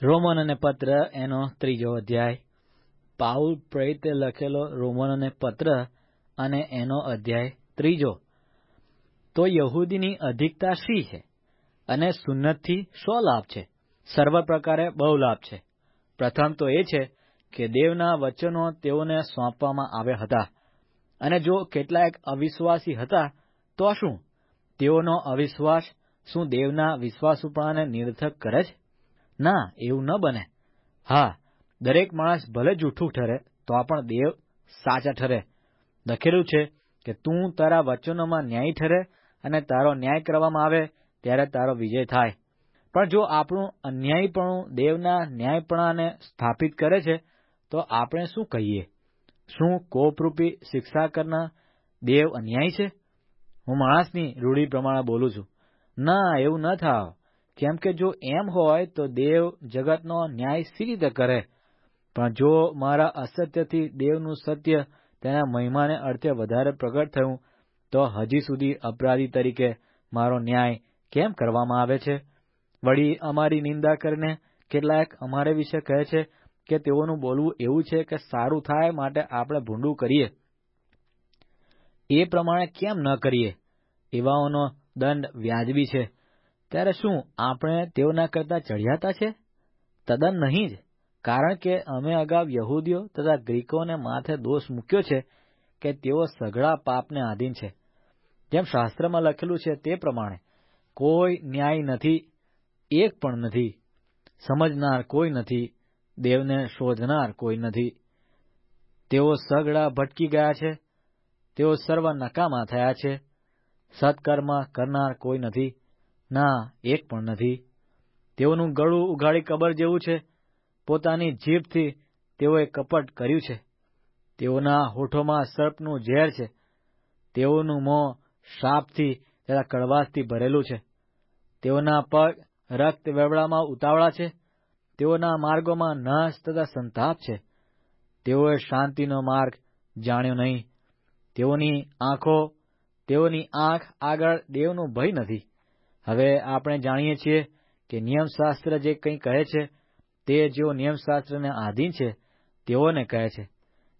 Roman અને પત્ર એનો ત્રીજો અધ્યાય પાઉલ પ્રેતે લખેલો રોમન અને પત્ર અને એનો અધ્યાય ત્રીજો તો યહૂદીની અધિકતા શી છે અને સુન્નતથી શો લાભ છે સર્વ પ્રકારે બહુ લાભ છે પ્રથમ તો એ છે કે દેવના વચનો તેઓને સોંપવામાં આવ્યા હતા અને જો કેટલાક અવિશ્વાસી હતા તો શું તેઓનો અવિશ્વાસ શું દેવના વિશ્વાસ વિશ્વાસુપણાને નિરર્થક કરે છે ના એવું ન બને હા દરેક માણસ ભલે જૂઠું ઠરે તો પણ દેવ સાચા ઠરે લખેલું છે કે તું તારા વચનોમાં ન્યાય ઠરે અને તારો ન્યાય કરવામાં આવે ત્યારે તારો વિજય થાય પણ જો આપણું અન્યાયપણું દેવના ન્યાયપણાને સ્થાપિત કરે છે તો આપણે શું કહીએ શું કોપરૂપી શિક્ષા કરનાર દેવ અન્યાય છે હું માણસની રૂઢી પ્રમાણે બોલું છું ના એવું ન થાવ કેમ કે જો એમ હોય તો દેવ જગતનો ન્યાય સી રીતે કરે પણ જો મારા અસત્યથી દેવનું સત્ય તેના મહિમાને અર્થે વધારે પ્રગટ થયું તો હજી સુધી અપરાધી તરીકે મારો ન્યાય કેમ કરવામાં આવે છે વળી અમારી નિંદા કરીને કેટલાક અમારે વિશે કહે છે કે તેઓનું બોલવું એવું છે કે સારું થાય માટે આપણે ભૂંડું કરીએ એ પ્રમાણે કેમ ન કરીએ એવાઓનો દંડ વ્યાજબી છે ત્યારે શું આપણે તેઓના કરતાં ચઢિયાતા છે તદ્દન નહીં જ કારણ કે અમે અગાઉ યહૂદીઓ તથા ગ્રીકોને માથે દોષ મૂક્યો છે કે તેઓ સઘળા પાપને આધીન છે જેમ શાસ્ત્રમાં લખેલું છે તે પ્રમાણે કોઈ ન્યાય નથી એક પણ નથી સમજનાર કોઈ નથી દેવને શોધનાર કોઈ નથી તેઓ સઘળા ભટકી ગયા છે તેઓ સર્વ નકામા થયા છે સત્કર્મ કરનાર કોઈ નથી ના એક પણ નથી તેઓનું ગળું ઉઘાડી કબર જેવું છે પોતાની જીભથી તેઓએ કપટ કર્યું છે તેઓના હોઠોમાં સર્પનું ઝેર છે તેઓનું મોં શાપથી તથા કડવાશથી ભરેલું છે તેઓના પગ રક્ત વેવડામાં ઉતાવળા છે તેઓના માર્ગોમાં નાશ તથા સંતાપ છે તેઓએ શાંતિનો માર્ગ જાણ્યો નહીં તેઓની આંખો તેઓની આંખ આગળ દેવનો ભય નથી હવે આપણે જાણીએ છીએ કે નિયમશાસ્ત્ર જે કંઈ કહે છે તે જેઓ નિયમશાસ્ત્રને આધીન છે તેઓને કહે છે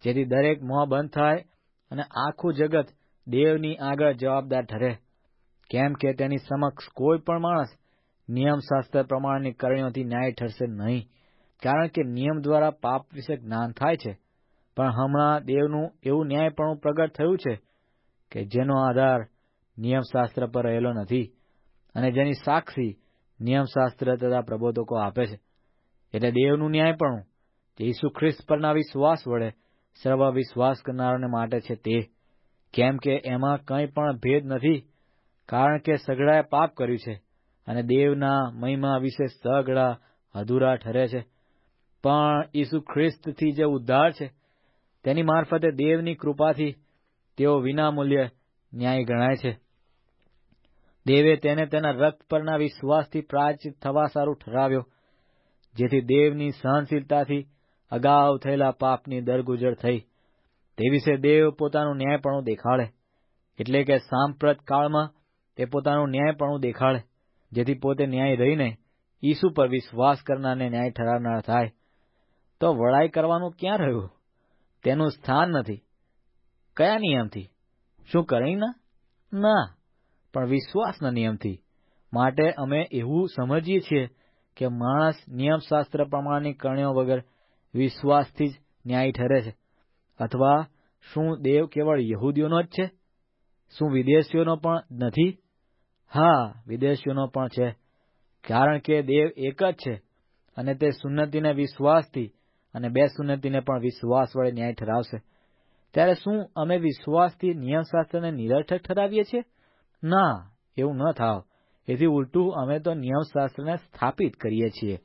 જેથી દરેક મોં બંધ થાય અને આખું જગત દેવની આગળ જવાબદાર ઠરે કેમ કે તેની સમક્ષ કોઈ પણ માણસ નિયમશાસ્ત્ર પ્રમાણેની કરણીઓથી ન્યાય ઠરશે નહીં કારણ કે નિયમ દ્વારા પાપ વિશે જ્ઞાન થાય છે પણ હમણાં દેવનું એવું ન્યાયપણું પ્રગટ થયું છે કે જેનો આધાર નિયમશાસ્ત્ર પર રહેલો નથી અને જેની સાક્ષી નિયમશાસ્ત્ર તથા પ્રબોધકો આપે છે એટલે દેવનું ન્યાયપણું જે ઈસુ ખ્રિસ્ત પરના વિશ્વાસ વડે સર્વ વિશ્વાસ કરનારાને માટે છે તે કેમ કે એમાં કંઈ પણ ભેદ નથી કારણ કે સઘળાએ પાપ કર્યું છે અને દેવના મહિમા વિશે સઘળા અધૂરા ઠરે છે પણ ઈસુ ખ્રિસ્તથી જે ઉદ્ધાર છે તેની મારફતે દેવની કૃપાથી તેઓ વિનામૂલ્યે ન્યાય ગણાય છે દેવે તેને તેના રક્ત પરના વિશ્વાસથી પ્રાચિત થવા સારું ઠરાવ્યો જેથી દેવની સહનશીલતાથી અગાઉ થયેલા પાપની દરગુજર થઈ તે વિશે દેવ પોતાનું ન્યાયપણું દેખાડે એટલે કે સાંપ્રત કાળમાં તે પોતાનું ન્યાયપણું દેખાડે જેથી પોતે ન્યાય રહીને ઈસુ પર વિશ્વાસ કરનારને ન્યાય ઠરાવનાર થાય તો વળાઈ કરવાનું ક્યાં રહ્યું તેનું સ્થાન નથી કયા નિયમથી શું ના ના પણ વિશ્વાસના નિયમથી માટે અમે એવું સમજીએ છીએ કે માણસ નિયમશાસ્ત્ર પ્રમાણે કર્ણ્યો વગર વિશ્વાસથી જ ન્યાય ઠરે છે અથવા શું દેવ કેવળ યહૂદીઓનો જ છે શું વિદેશીઓનો પણ નથી હા વિદેશીઓનો પણ છે કારણ કે દેવ એક જ છે અને તે સુન્નતિને વિશ્વાસથી અને બે સુન્નતિને પણ વિશ્વાસ વડે ન્યાય ઠરાવશે ત્યારે શું અમે વિશ્વાસથી નિયમશાસ્ત્રને નિરર્થક ઠરાવીએ છીએ ના એવું ન થાવ એથી ઉલટું અમે તો નિયમશાસ્ત્રને સ્થાપિત કરીએ છીએ